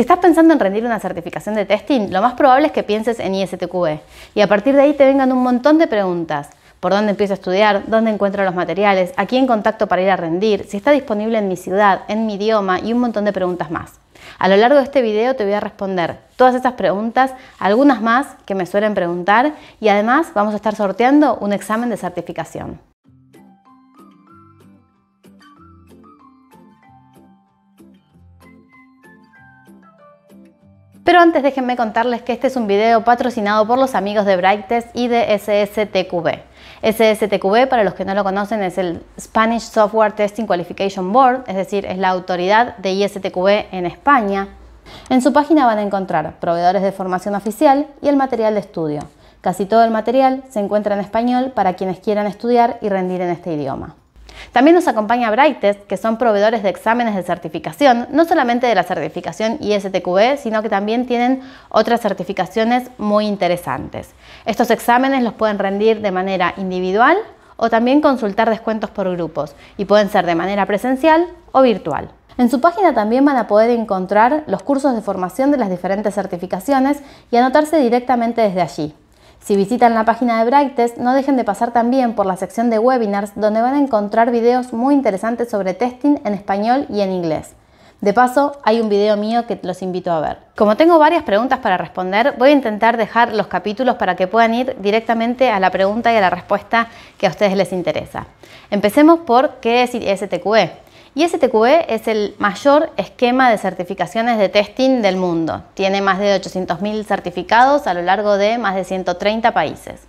Si estás pensando en rendir una certificación de testing, lo más probable es que pienses en ISTQB y a partir de ahí te vengan un montón de preguntas. ¿Por dónde empiezo a estudiar? ¿Dónde encuentro los materiales? ¿A quién contacto para ir a rendir? ¿Si está disponible en mi ciudad? ¿En mi idioma? Y un montón de preguntas más. A lo largo de este video te voy a responder todas esas preguntas, algunas más que me suelen preguntar y además vamos a estar sorteando un examen de certificación. Pero antes déjenme contarles que este es un video patrocinado por los amigos de Brightest y de SSTQB. SSTQB, para los que no lo conocen, es el Spanish Software Testing Qualification Board, es decir, es la autoridad de ISTQB en España. En su página van a encontrar proveedores de formación oficial y el material de estudio. Casi todo el material se encuentra en español para quienes quieran estudiar y rendir en este idioma. También nos acompaña Brightest, que son proveedores de exámenes de certificación, no solamente de la certificación ISTQB, sino que también tienen otras certificaciones muy interesantes. Estos exámenes los pueden rendir de manera individual o también consultar descuentos por grupos y pueden ser de manera presencial o virtual. En su página también van a poder encontrar los cursos de formación de las diferentes certificaciones y anotarse directamente desde allí. Si visitan la página de Brightest, no dejen de pasar también por la sección de webinars donde van a encontrar videos muy interesantes sobre testing en español y en inglés. De paso, hay un video mío que los invito a ver. Como tengo varias preguntas para responder, voy a intentar dejar los capítulos para que puedan ir directamente a la pregunta y a la respuesta que a ustedes les interesa. Empecemos por qué es STQE. Y STQE e es el mayor esquema de certificaciones de testing del mundo. Tiene más de 800.000 certificados a lo largo de más de 130 países.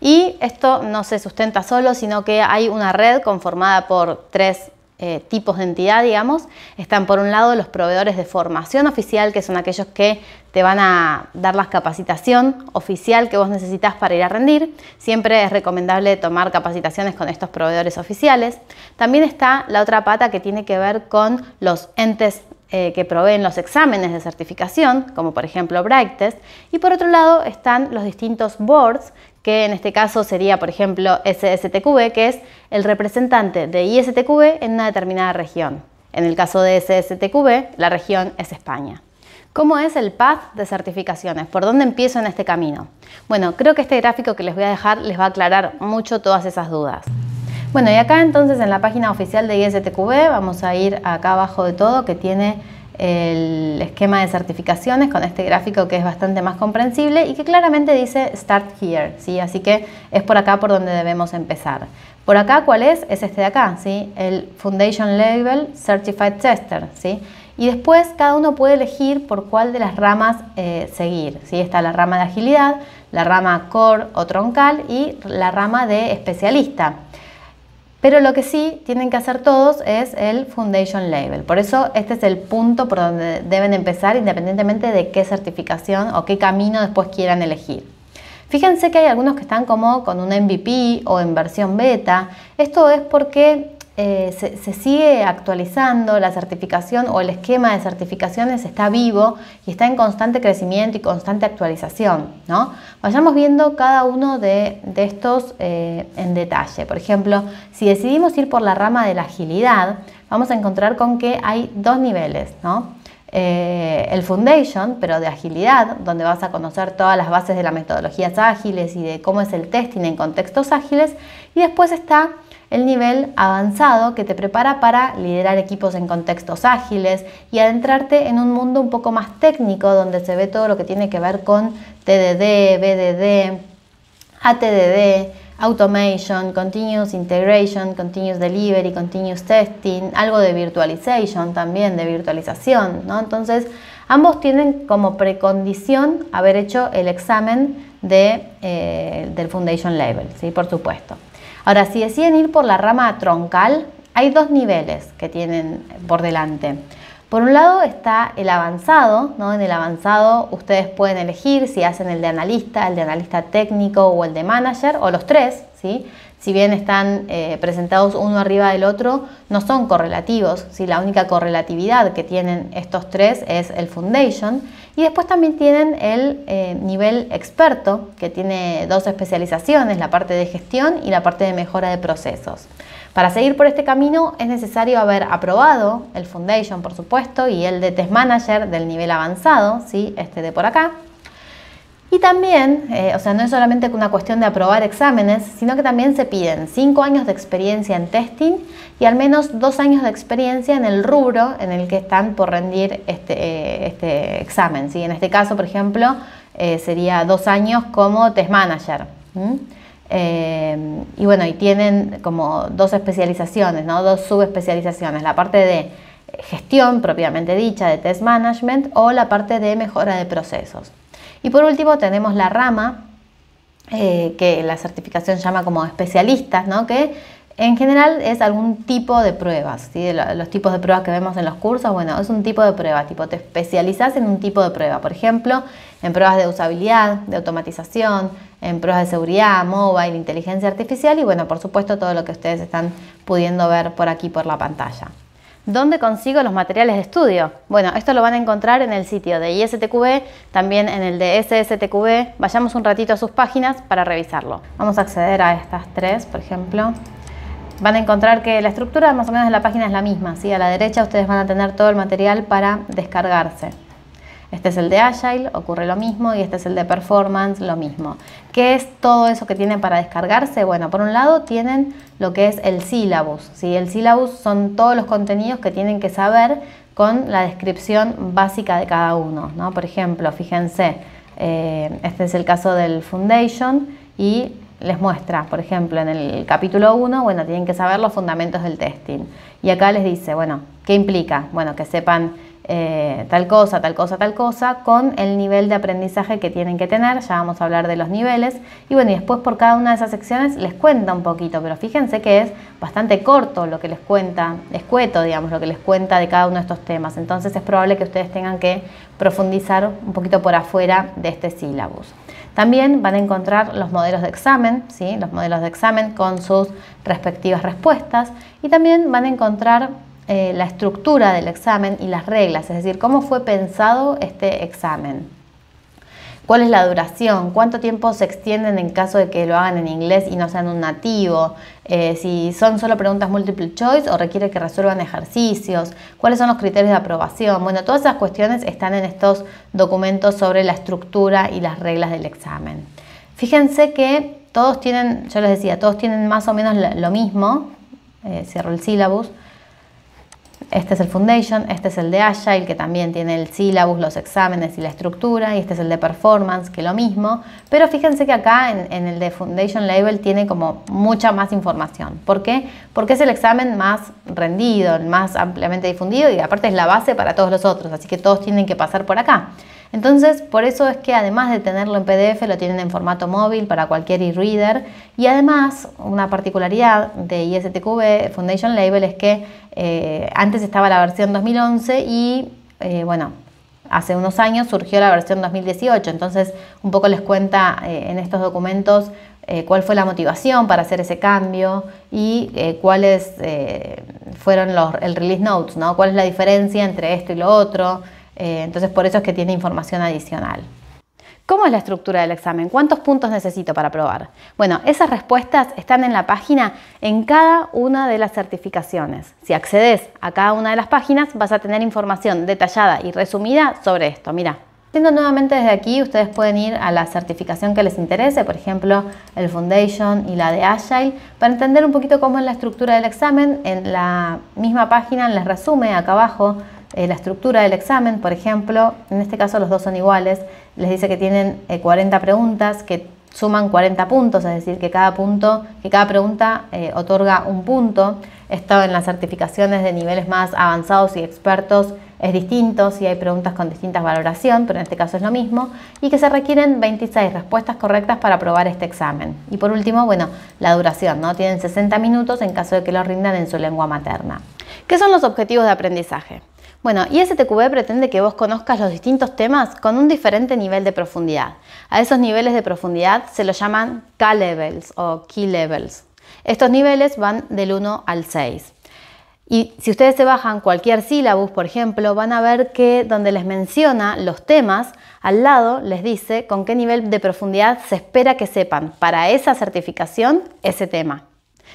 Y esto no se sustenta solo, sino que hay una red conformada por tres eh, tipos de entidad, digamos, están por un lado los proveedores de formación oficial, que son aquellos que te van a dar la capacitación oficial que vos necesitas para ir a rendir. Siempre es recomendable tomar capacitaciones con estos proveedores oficiales. También está la otra pata que tiene que ver con los entes eh, que proveen los exámenes de certificación, como por ejemplo Brightest, y por otro lado están los distintos boards que en este caso sería, por ejemplo, SSTQB, que es el representante de ISTQB en una determinada región. En el caso de SSTQB, la región es España. ¿Cómo es el path de certificaciones? ¿Por dónde empiezo en este camino? Bueno, creo que este gráfico que les voy a dejar les va a aclarar mucho todas esas dudas. Bueno, y acá entonces en la página oficial de ISTQB vamos a ir acá abajo de todo que tiene el esquema de certificaciones con este gráfico que es bastante más comprensible y que claramente dice Start Here, ¿sí? así que es por acá por donde debemos empezar. Por acá, ¿cuál es? Es este de acá, el Foundation Level Certified Tester. ¿sí? Y después cada uno puede elegir por cuál de las ramas eh, seguir. ¿sí? Está la rama de agilidad, la rama core o troncal y la rama de especialista. Pero lo que sí tienen que hacer todos es el Foundation Label. Por eso este es el punto por donde deben empezar independientemente de qué certificación o qué camino después quieran elegir. Fíjense que hay algunos que están como con un MVP o en versión beta. Esto es porque eh, se, sigue actualizando la certificación o el esquema de certificaciones está vivo y está en constante crecimiento y constante actualización. ¿no? Vayamos viendo cada uno de, estos eh, en detalle. Por ejemplo, si decidimos ir por la rama de la agilidad, vamos a encontrar con que hay dos niveles. ¿no? Eh, el Foundation, pero de agilidad, donde vas a conocer todas las bases de las metodologías ágiles y de cómo es el testing en contextos ágiles. Y después está el nivel avanzado que te prepara para liderar equipos en contextos ágiles y adentrarte en un mundo un poco más técnico donde se ve todo lo que tiene que ver con TDD, BDD, ATDD, automation, continuous integration, continuous delivery, continuous testing, algo de virtualization también, de virtualización, ¿no? Entonces, ambos tienen como precondición haber hecho el examen de, eh, del Foundation Level, ¿sí? Por supuesto. Ahora, si deciden ir por la rama troncal, hay dos niveles que tienen por delante. Por un lado está el avanzado, ¿no? En el avanzado ustedes pueden elegir si hacen el de analista, el de analista técnico o el de manager o los tres, ¿sí? si bien están eh, presentados uno arriba del otro, no son correlativos. Si La única correlatividad que tienen estos tres es el foundation. Y después también tienen el eh, nivel experto, que tiene dos especializaciones, la parte de gestión y la parte de mejora de procesos. Para seguir por este camino es necesario haber aprobado el foundation, por supuesto, y el de test manager del nivel avanzado, este de por acá y también, eh, o sea, no es solamente una cuestión de aprobar exámenes, sino que también se piden 5 años de experiencia en testing y al menos dos años de experiencia en el rubro en el que están por rendir este, eh, este examen. ¿sí? En este caso, por ejemplo, eh, sería dos años como test manager. y bueno, y tienen como dos especializaciones, ¿no? dos subespecializaciones, la parte de gestión propiamente dicha de test management o la parte de mejora de procesos. Y por último tenemos la rama, eh, que la certificación llama como especialistas, ¿no? que en general es algún tipo de pruebas, los tipos de pruebas que vemos en los cursos, bueno, es un tipo de prueba, tipo te especializas en un tipo de prueba, por ejemplo, en pruebas de usabilidad, de automatización, en pruebas de seguridad, mobile, inteligencia artificial y bueno, por supuesto todo lo que ustedes están pudiendo ver por aquí por la pantalla. ¿Dónde consigo los materiales de estudio? Bueno, esto lo van a encontrar en el sitio de ISTQB, también en el de SSTQB. Vayamos un ratito a sus páginas para revisarlo. Vamos a acceder a estas tres, por ejemplo. Van a encontrar que la estructura más o menos de la página es la misma. ¿sí? A la derecha ustedes van a tener todo el material para descargarse. Este es el de Agile, ocurre lo mismo, y este es el de Performance, lo mismo. ¿Qué es todo eso que tiene para descargarse? Bueno, por un lado tienen lo que es el sílabus. El sílabus son todos los contenidos que tienen que saber con la descripción básica de cada uno. ¿no? Por ejemplo, fíjense, eh, este es el caso del Foundation y les muestra, por ejemplo, en el capítulo 1, bueno, tienen que saber los fundamentos del testing. Y acá les dice, bueno, ¿qué implica? Bueno, que sepan eh, tal cosa, tal cosa, tal cosa, con el nivel de aprendizaje que tienen que tener, ya vamos a hablar de los niveles, y bueno, y después por cada una de esas secciones les cuenta un poquito, pero fíjense que es bastante corto lo que les cuenta, escueto, digamos, lo que les cuenta de cada uno de estos temas, entonces es probable que ustedes tengan que profundizar un poquito por afuera de este sílabus. También van a encontrar los modelos de examen, ¿sí? los modelos de examen con sus respectivas respuestas y también van a encontrar eh, la estructura del examen y las reglas, es decir, cómo fue pensado este examen. ¿Cuál es la duración? ¿Cuánto tiempo se extienden en caso de que lo hagan en inglés y no sean un nativo? Eh, si son solo preguntas multiple choice o requiere que resuelvan ejercicios. ¿Cuáles son los criterios de aprobación? Bueno, todas esas cuestiones están en estos documentos sobre la estructura y las reglas del examen. Fíjense que todos tienen, yo les decía, todos tienen más o menos lo mismo, eh, cierro el sílabus. Este es el Foundation, este es el de Agile, que también tiene el syllabus, los exámenes y la estructura, y este es el de Performance, que lo mismo. Pero fíjense que acá en, en el de Foundation Label tiene como mucha más información. ¿Por qué? Porque es el examen más rendido, el más ampliamente difundido, y aparte es la base para todos los otros, así que todos tienen que pasar por acá. Entonces, por eso es que además de tenerlo en PDF, lo tienen en formato móvil para cualquier e-reader. Y además, una particularidad de ISTQB Foundation Label es que eh, antes estaba la versión 2011 y, eh, bueno, hace unos años surgió la versión 2018. Entonces, un poco les cuenta eh, en estos documentos cuál fue la motivación para hacer ese cambio y cuáles fueron los, el release notes, ¿no? cuál es la diferencia entre esto y lo otro. Eh, entonces por eso es que tiene información adicional. ¿Cómo es la estructura del examen? ¿Cuántos puntos necesito para aprobar? Bueno, esas respuestas están en la página en cada una de las certificaciones. Si accedes a cada una de las páginas, vas a tener información detallada y resumida sobre esto. Mira, Siendo nuevamente desde aquí, ustedes pueden ir a la certificación que les interese, por ejemplo, el Foundation y la de Agile, para entender un poquito cómo es la estructura del examen. En la misma página les resume acá abajo eh, la estructura del examen, por ejemplo, en este caso los dos son iguales, les dice que tienen 40 eh, preguntas que suman 40 puntos, es decir, que cada punto, que cada pregunta eh, otorga un punto. Esto en las certificaciones de niveles más avanzados y expertos es distinto, si hay preguntas con distintas valoración, pero en este caso es lo mismo, y que se requieren 26 respuestas correctas para aprobar este examen. Y por último, bueno, la duración, ¿no? Tienen 60 minutos en caso de que lo rindan en su lengua materna. ¿Qué son los objetivos de aprendizaje? Bueno, y STQB pretende que vos conozcas los distintos temas con un diferente nivel de profundidad. A esos niveles de profundidad se los llaman K-levels o Key levels. Estos niveles van del 1 al 6. Y si ustedes se bajan cualquier sílabus, por ejemplo, van a ver que donde les menciona los temas, al lado les dice con qué nivel de profundidad se espera que sepan para esa certificación ese tema.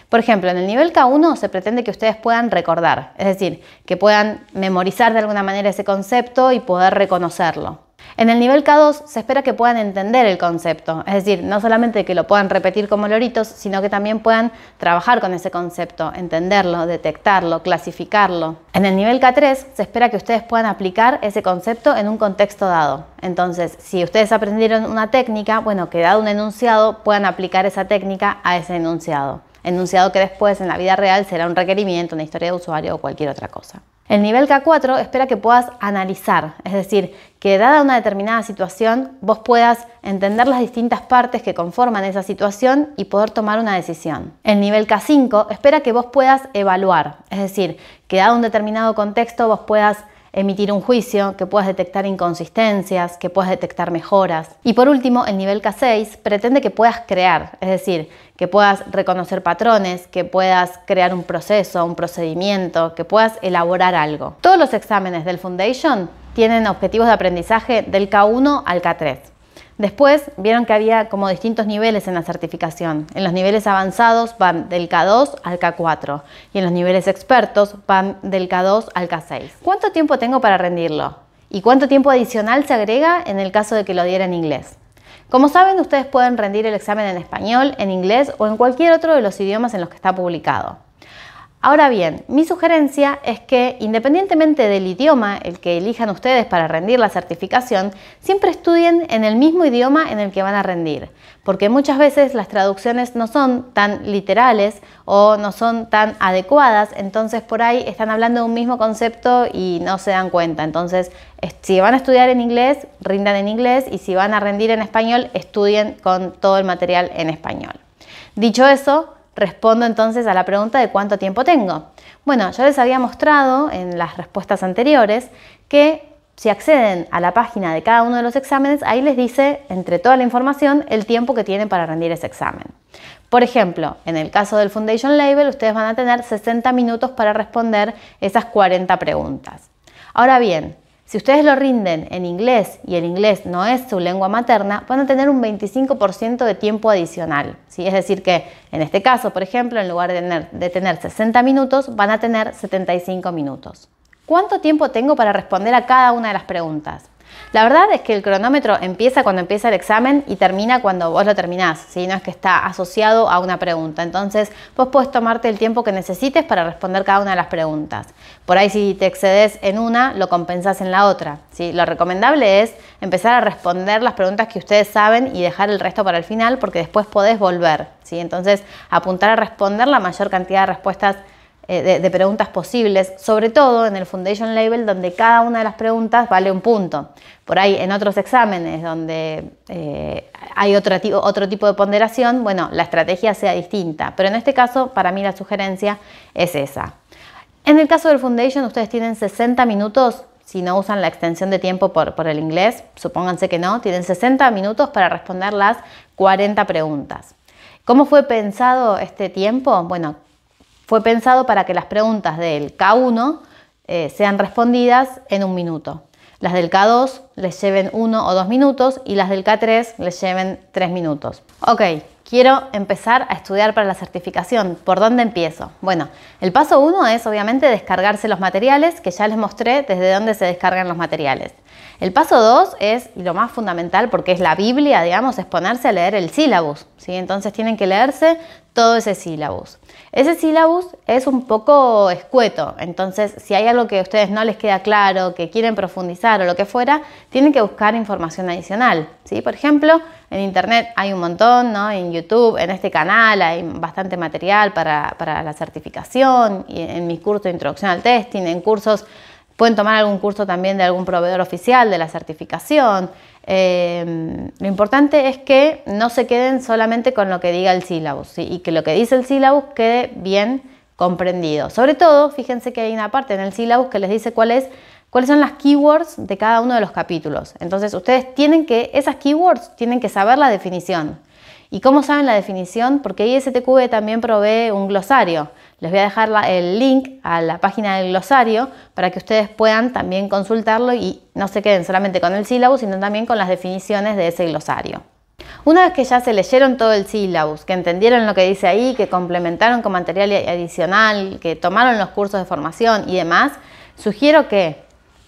Por ejemplo, en el nivel K1 se pretende que ustedes puedan recordar, es decir, que puedan memorizar de alguna manera ese concepto y poder reconocerlo. En el nivel K2 se espera que puedan entender el concepto, es decir, no solamente que lo puedan repetir como loritos, sino que también puedan trabajar con ese concepto, entenderlo, detectarlo, clasificarlo. En el nivel K3 se espera que ustedes puedan aplicar ese concepto en un contexto dado. Entonces, si ustedes aprendieron una técnica, bueno, que dado un enunciado, puedan aplicar esa técnica a ese enunciado enunciado que después en la vida real será un requerimiento, una historia de usuario o cualquier otra cosa. El nivel K4 espera que puedas analizar, es decir, que dada una determinada situación, vos puedas entender las distintas partes que conforman esa situación y poder tomar una decisión. El nivel K5 espera que vos puedas evaluar, es decir, que dado un determinado contexto vos puedas emitir un juicio, que puedas detectar inconsistencias, que puedas detectar mejoras. Y por último, el nivel K6 pretende que puedas crear, es decir, que puedas reconocer patrones, que puedas crear un proceso, un procedimiento, que puedas elaborar algo. Todos los exámenes del Foundation tienen objetivos de aprendizaje del K1 al K3. Después vieron que había como distintos niveles en la certificación. En los niveles avanzados van del K2 al K4 y en los niveles expertos van del K2 al K6. ¿Cuánto tiempo tengo para rendirlo? ¿Y cuánto tiempo adicional se agrega en el caso de que lo diera en inglés? Como saben, ustedes pueden rendir el examen en español, en inglés o en cualquier otro de los idiomas en los que está publicado. Ahora bien, mi sugerencia es que, independientemente del idioma el que elijan ustedes para rendir la certificación, siempre estudien en el mismo idioma en el que van a rendir, porque muchas veces las traducciones no son tan literales o no son tan adecuadas, entonces por ahí están hablando de un mismo concepto y no se dan cuenta. Entonces, si van a estudiar en inglés, rindan en inglés y si van a rendir en español, estudien con todo el material en español. Dicho eso, Respondo entonces a la pregunta de cuánto tiempo tengo. Bueno, yo les había mostrado en las respuestas anteriores que si acceden a la página de cada uno de los exámenes, ahí les dice, entre toda la información, el tiempo que tienen para rendir ese examen. Por ejemplo, en el caso del Foundation Label, ustedes van a tener 60 minutos para responder esas 40 preguntas. Ahora bien, si ustedes lo rinden en inglés y el inglés no es su lengua materna, van a tener un 25% de tiempo adicional. Es decir, que en este caso, por ejemplo, en lugar de tener 60 minutos, van a tener 75 minutos. ¿Cuánto tiempo tengo para responder a cada una de las preguntas? La verdad es que el cronómetro empieza cuando empieza el examen y termina cuando vos lo terminás, Si no es que está asociado a una pregunta. Entonces, vos podés tomarte el tiempo que necesites para responder cada una de las preguntas. Por ahí si te excedes en una, lo compensás en la otra. Lo recomendable es empezar a responder las preguntas que ustedes saben y dejar el resto para el final porque después podés volver. Entonces, apuntar a responder la mayor cantidad de respuestas eh, de, preguntas posibles, sobre todo en el Foundation Label, donde cada una de las preguntas vale un punto. Por ahí en otros exámenes donde eh, hay otro, otro tipo de ponderación, bueno, la estrategia sea distinta, pero en este caso para mí la sugerencia es esa. En el caso del Foundation ustedes tienen 60 minutos, si no usan la extensión de tiempo por, por el inglés, supónganse que no, tienen 60 minutos para responder las 40 preguntas. ¿Cómo fue pensado este tiempo? Bueno, fue pensado para que las preguntas del K1 eh, sean respondidas en un minuto. Las del K2 les lleven uno o dos minutos y las del K3 les lleven tres minutos. Ok, Quiero empezar a estudiar para la certificación. ¿Por dónde empiezo? Bueno, el paso uno es obviamente descargarse los materiales, que ya les mostré desde dónde se descargan los materiales. El paso dos es, y lo más fundamental porque es la Biblia, digamos, es ponerse a leer el sílabus. ¿sí? Entonces tienen que leerse todo ese sílabus. Ese sílabus es un poco escueto, entonces si hay algo que a ustedes no les queda claro, que quieren profundizar o lo que fuera, tienen que buscar información adicional. ¿sí? Por ejemplo, en internet hay un montón, ¿no? En YouTube, en este canal hay bastante material para, la certificación, y en mis cursos de introducción al testing, en cursos, pueden tomar algún curso también de algún proveedor oficial de la certificación. Eh, lo importante es que no se queden solamente con lo que diga el sílabus y que lo que dice el sílabus quede bien comprendido. Sobre todo, fíjense que hay una parte en el sílabus que les dice cuál es cuáles son las keywords de cada uno de los capítulos. Entonces, ustedes tienen que, esas keywords tienen que saber la definición. ¿Y cómo saben la definición? Porque ISTQB también provee un glosario. Les voy a dejar el link a la página del glosario para que ustedes puedan también consultarlo y no se queden solamente con el sílabo, sino también con las definiciones de ese glosario. Una vez que ya se leyeron todo el sílabus, que entendieron lo que dice ahí, que complementaron con material adicional, que tomaron los cursos de formación y demás, sugiero que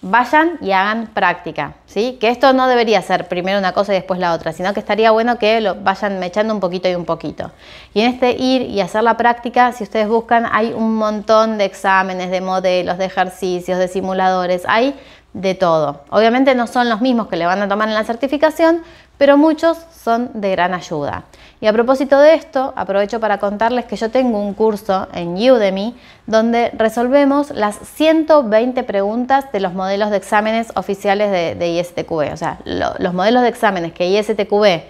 vayan y hagan práctica, ¿sí? Que esto no debería ser primero una cosa y después la otra, sino que estaría bueno que lo vayan mechando un poquito y un poquito. Y en este ir y hacer la práctica, si ustedes buscan, hay un montón de exámenes, de modelos, de ejercicios, de simuladores, hay de todo. Obviamente no son los mismos que le van a tomar en la certificación, pero muchos son de gran ayuda. Y a propósito de esto, aprovecho para contarles que yo tengo un curso en Udemy donde resolvemos las 120 preguntas de los modelos de exámenes oficiales de, ISTQB. O sea, los modelos de exámenes que ISTQB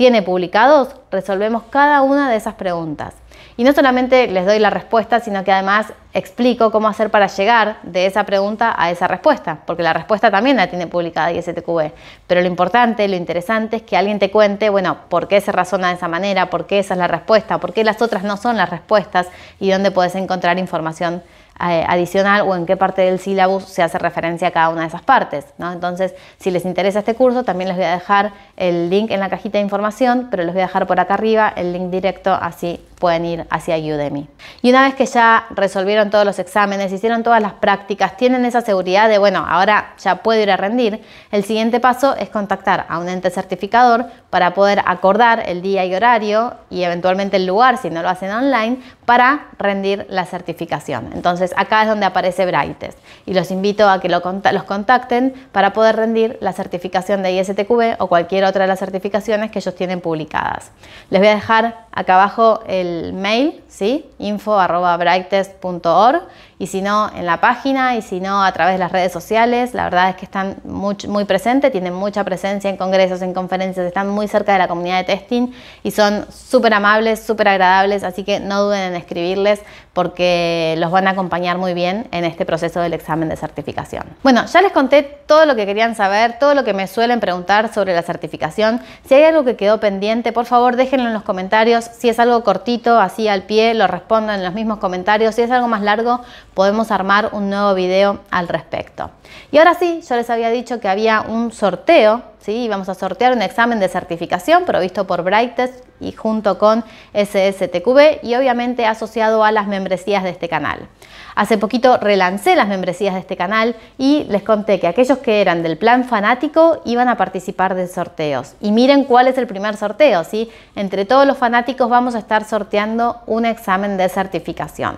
tiene publicados, resolvemos cada una de esas preguntas. Y no solamente les doy la respuesta, sino que además explico cómo hacer para llegar de esa pregunta a esa respuesta, porque la respuesta también la tiene publicada ISTQB. Pero lo importante, lo interesante es que alguien te cuente, bueno, por qué se razona de esa manera, por qué esa es la respuesta, por qué las otras no son las respuestas y dónde puedes encontrar información eh, adicional o en qué parte del sílabus se hace referencia a cada una de esas partes. ¿no? Entonces, si les interesa este curso, también les voy a dejar el link en la cajita de información, pero les voy a dejar por acá arriba el link directo, así pueden ir hacia Udemy. Y una vez que ya resolvieron todos los exámenes, hicieron todas las prácticas, tienen esa seguridad de, bueno, ahora ya puedo ir a rendir, el siguiente paso es contactar a un ente certificador para poder acordar el día y horario y eventualmente el lugar, si no lo hacen online, para rendir la certificación. Entonces acá es donde aparece Brightest y los invito a que los contacten para poder rendir la certificación de ISTQB o cualquier otra de las certificaciones que ellos tienen publicadas. Les voy a dejar acá abajo el el mail, ¿sí? info.brightest.org y si no en la página y si no a través de las redes sociales. La verdad es que están muy, presentes, tienen mucha presencia en congresos, en conferencias, están muy cerca de la comunidad de testing y son súper amables, súper agradables, así que no duden en escribirles porque los van a acompañar muy bien en este proceso del examen de certificación. Bueno, ya les conté todo lo que querían saber, todo lo que me suelen preguntar sobre la certificación. Si hay algo que quedó pendiente, por favor déjenlo en los comentarios. Si es algo cortito, así al pie, lo respondo en los mismos comentarios. Si es algo más largo, podemos armar un nuevo video al respecto. Y ahora sí, yo les había dicho que había un sorteo, ¿sí? Vamos a sortear un examen de certificación provisto por Brightest y junto con SSTQB y obviamente asociado a las membresías de este canal. Hace poquito relancé las membresías de este canal y les conté que aquellos que eran del plan fanático iban a participar de sorteos. Y miren cuál es el primer sorteo, ¿sí? Entre todos los fanáticos vamos a estar sorteando un examen de certificación.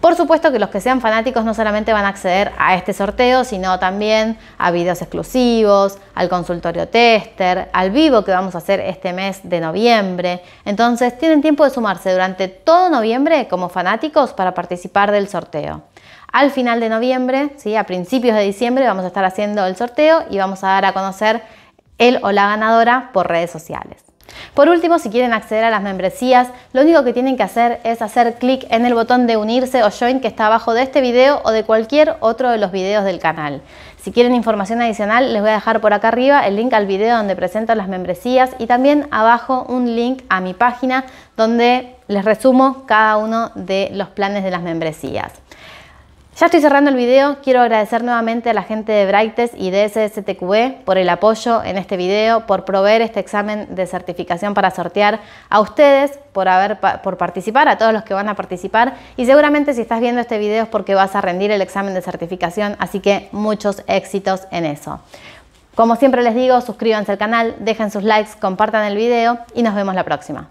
Por supuesto que los que sean fanáticos no solamente van a acceder a este sorteo, sino también a videos exclusivos, al consultorio tester, al vivo que vamos a hacer este mes de noviembre. Entonces tienen tiempo de sumarse durante todo noviembre como fanáticos para participar del sorteo. Al final de noviembre, ¿sí? a principios de diciembre, vamos a estar haciendo el sorteo y vamos a dar a conocer el o la ganadora por redes sociales. Por último, si quieren acceder a las membresías, lo único que tienen que hacer es hacer clic en el botón de unirse o join que está abajo de este video o de cualquier otro de los videos del canal. Si quieren información adicional, les voy a dejar por acá arriba el link al video donde presento las membresías y también abajo un link a mi página donde les resumo cada uno de los planes de las membresías. Ya estoy cerrando el video, quiero agradecer nuevamente a la gente de Brightest y de SSTQB e por el apoyo en este video, por proveer este examen de certificación para sortear a ustedes, por, haber, por participar, a todos los que van a participar y seguramente si estás viendo este video es porque vas a rendir el examen de certificación, así que muchos éxitos en eso. Como siempre les digo, suscríbanse al canal, dejen sus likes, compartan el video y nos vemos la próxima.